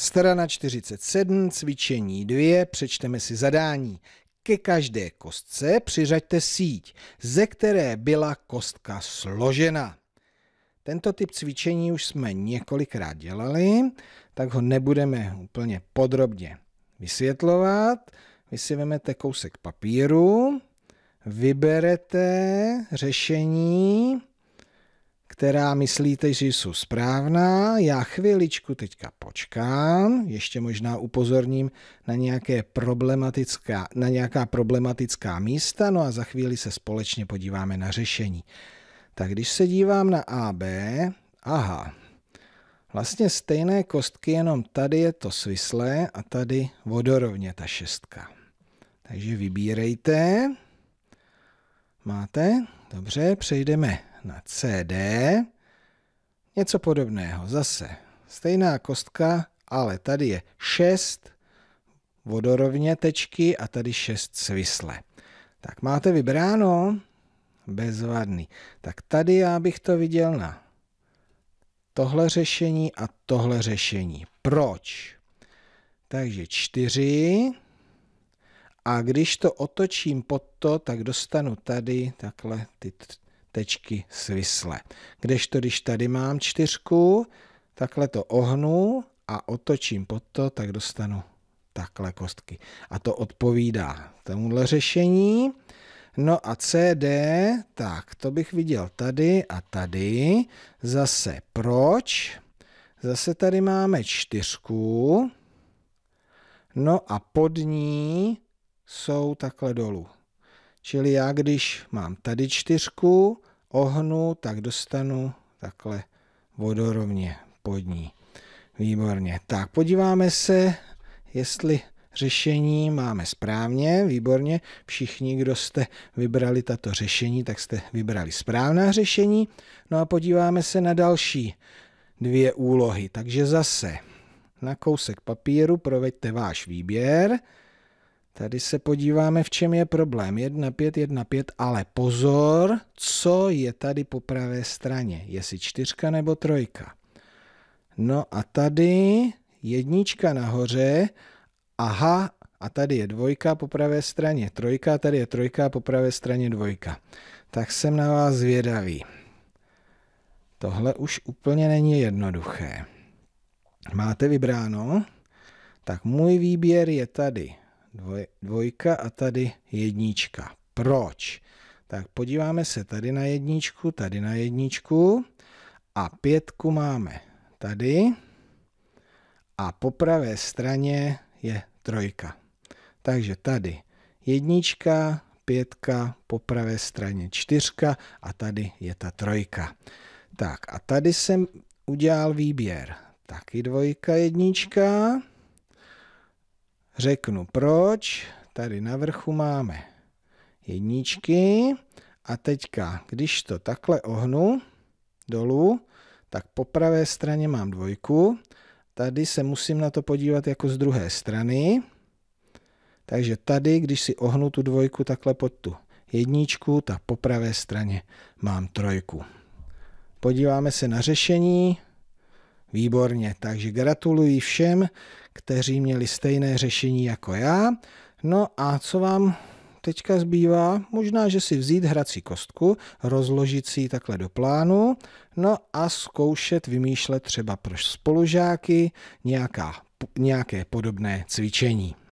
Strana 47, cvičení 2, přečteme si zadání. Ke každé kostce přiřaďte síť, ze které byla kostka složena. Tento typ cvičení už jsme několikrát dělali, tak ho nebudeme úplně podrobně vysvětlovat. Vy si vemete kousek papíru, vyberete řešení, která myslíte, že jsou správná. Já chviličku teďka počkám, ještě možná upozorním na, nějaké problematická, na nějaká problematická místa, no a za chvíli se společně podíváme na řešení. Tak když se dívám na AB, aha, vlastně stejné kostky, jenom tady je to svislé a tady vodorovně ta šestka. Takže vybírejte. Máte? Dobře, přejdeme na CD. Něco podobného zase. Stejná kostka, ale tady je 6 vodorovně tečky a tady 6 svisle. Tak máte vybráno? Bezvadný. Tak tady já bych to viděl na tohle řešení a tohle řešení. Proč? Takže 4. A když to otočím pod to, tak dostanu tady takhle ty čtečky svisle. Kdežto, když tady mám čtyřku, takhle to ohnu a otočím pod to, tak dostanu takhle kostky. A to odpovídá tomuhle řešení. No a CD, tak to bych viděl tady a tady. Zase proč? Zase tady máme čtyřku. No a pod ní jsou takhle dolů. Čili já, když mám tady čtyřku, ohnu, tak dostanu takhle vodorovně pod ní. Výborně. Tak podíváme se, jestli řešení máme správně, výborně. Všichni, kdo jste vybrali tato řešení, tak jste vybrali správná řešení. No a podíváme se na další dvě úlohy. Takže zase na kousek papíru proveďte váš výběr. Tady se podíváme, v čem je problém. 5, ale pozor, co je tady po pravé straně, jestli čtyřka nebo trojka. No a tady jednička nahoře, aha, a tady je dvojka po pravé straně trojka, tady je trojka po pravé straně dvojka. Tak jsem na vás zvědavý. Tohle už úplně není jednoduché. Máte vybráno? Tak můj výběr je tady dvoj, dvojka a tady jednička. Proč? Tak podíváme se tady na jedničku, tady na jedničku a pětku máme tady a po pravé straně je trojka. Takže tady jednička, pětka, po pravé straně čtyřka a tady je ta trojka. Tak a tady jsem udělal výběr. Taky dvojka, jednička Řeknu proč. Tady na vrchu máme jedničky. A teďka, když to takhle ohnu dolů, tak po pravé straně mám dvojku. Tady se musím na to podívat jako z druhé strany. Takže tady, když si ohnu tu dvojku takhle pod tu jedničku, tak po pravé straně mám trojku. Podíváme se na řešení. Výborně, takže gratuluji všem, kteří měli stejné řešení jako já. No a co vám teďka zbývá? Možná, že si vzít hrací kostku, rozložit si ji takhle do plánu, no a zkoušet vymýšlet třeba pro spolužáky nějaká, nějaké podobné cvičení.